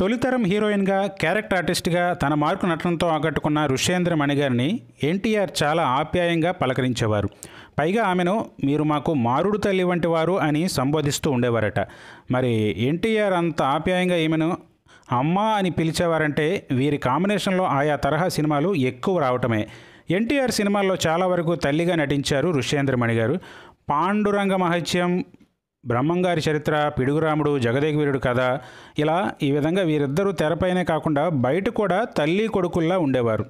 తొలితరం హీరోయిన్గా క్యారెక్టర్ ఆర్టిస్ట్గా తన మార్కు నటనతో ఆకట్టుకున్న ఋషేంద్ర మణిగారిని ఎన్టీఆర్ చాలా ఆప్యాయంగా పలకరించేవారు పైగా ఆమెను మీరు మాకు మారుడు తల్లి వంటి వారు అని సంబోధిస్తూ ఉండేవారట మరి ఎన్టీఆర్ అంత ఆప్యాయంగా ఈమెను అమ్మ అని పిలిచేవారంటే వీరి కాంబినేషన్లో ఆయా తరహా సినిమాలు ఎక్కువ రావటమే ఎన్టీఆర్ సినిమాల్లో చాలా వరకు తల్లిగా నటించారు ఋషేంద్ర గారు పాండురంగ మహత్యం బ్రహ్మంగారి చరిత్ర పిడుగురాముడు జగదేగవీరుడు కథ ఇలా ఈ విధంగా వీరిద్దరూ తెరపైనే కాకుండా బయట కూడా తల్లి కొడుకుల్లా ఉండేవారు